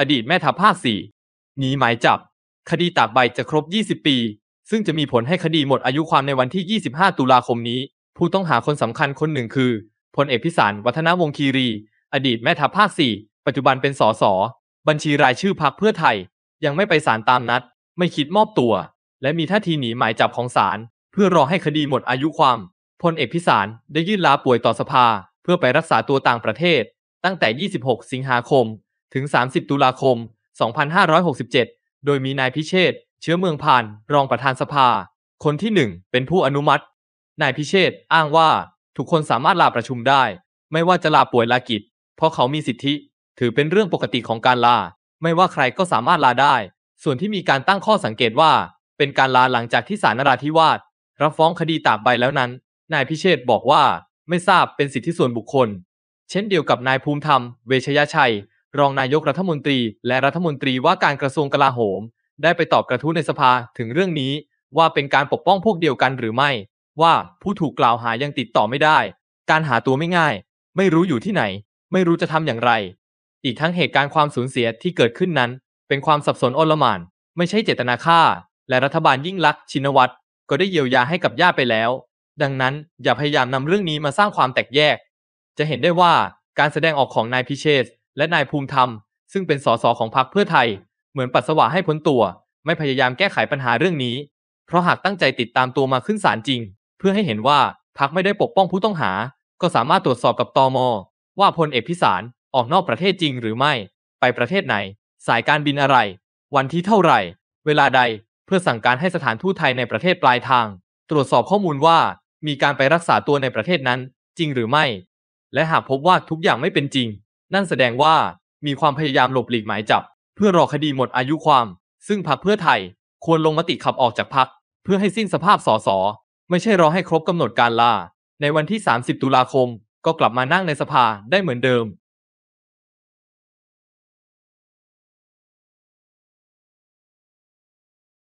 อดีตแม่ทัพภาคสี่หนีหมายจับ คดีตากใบจะครบ 20 ปี ซึ่งจะมีผลให้คดีหมดอายุความในวันที่ 25 ตุลาคมนี้ ผู้ต้องหาคนสำคัญคนหนึ่งคือพลเอกพิสารวัฒนวงคีรี อดีตแม่ทัพภาคสี่ปัจจุบันเป็นสสบัญชีรายชื่อพักเพื่อไทย ยังไม่ไปศาลตามนัด ไม่คิดมอบตัว และมีท่าทีหนีหมายจับของศาลเพื่อรอให้คดีหมดอายุความพลเอกพิสารได้ยื่นลาป่วยต่อสภา เพื่อไปรักษาตัวต่างประเทศตั้งแต่ 26 สิงหาคมถึง 30 ตุลาคม 2567 โดยมีนายพิเชษเชื้อเมืองผ่านรองประธานสภา คนที่ 1 เป็นผู้อนุมัติ นายพิเชษอ้างว่า ทุกคนสามารถลาประชุมได้ ไม่ว่าจะลาป่วยลากิจ เพราะเขามีสิทธิ ถือเป็นเรื่องปกติของการลา ไม่ว่าใครก็สามารถลาได้ ส่วนที่มีการตั้งข้อสังเกตว่า เป็นการลาหลังจากที่สารนราธิวาสรับฟ้องคดีตากใบแล้วนั้น นายพิเชษบอกว่า ไม่ทราบ เป็นสิทธิส่วนบุคคล เช่นเดียวกับนายภูมิธรรม เวชยชัยรองนายกรัฐมนตรีและรัฐมนตรีว่าการกระทรวงกลาโหม ได้ไปตอบกระทู้ในสภาถึงเรื่องนี้ ว่าเป็นการปกป้องพวกเดียวกันหรือไม่ ว่าผู้ถูกกล่าวหายังติดต่อไม่ได้ การหาตัวไม่ง่าย ไม่รู้อยู่ที่ไหน ไม่รู้จะทำอย่างไร อีกทั้งเหตุการณ์ความสูญเสียที่เกิดขึ้นนั้น เป็นความสับสนอลหม่าน ไม่ใช่เจตนาฆ่า และรัฐบาลยิ่งลักษณ์ชินวัตรก็ได้เยียวยาให้กับญาติไปแล้ว ดังนั้นอย่าพยายามนำเรื่องนี้มาสร้างความแตกแยก จะเห็นได้ว่าการแสดงออกของนายพิเชษและนายภูมิธรรม ซึ่งเป็นสสของพรรคเพื่อไทย เหมือนปัสสาวะให้พ้นตัว ไม่พยายามแก้ไขปัญหาเรื่องนี้ เพราะหากตั้งใจติดตามตัวมาขึ้นศาลจริง เพื่อให้เห็นว่าพรรคไม่ได้ปกป้องผู้ต้องหา ก็สามารถตรวจสอบกับตอมว่าพลเอกพิสารออกนอกประเทศจริงหรือไม่ ไปประเทศไหน สายการบินอะไร วันที่เท่าไหร่ เวลาใดเพื่อสั่งการให้สถานทูตไทยในประเทศปลายทาง ตรวจสอบข้อมูลว่า มีการไปรักษาตัวในประเทศนั้น จริงหรือไม่ และหากพบว่าทุกอย่างไม่เป็นจริงนั่นแสดงว่ามีความพยายามหลบหลีกหมายจับ เพื่อรอคดีหมดอายุความ ซึ่งพรรคเพื่อไทยควรลงมติขับออกจากพรรคเพื่อให้สิ้นสภาพสสไม่ใช่รอให้ครบกำหนดการลา ในวันที่ 30 ตุลาคม ก็กลับมานั่งในสภาได้เหมือนเดิม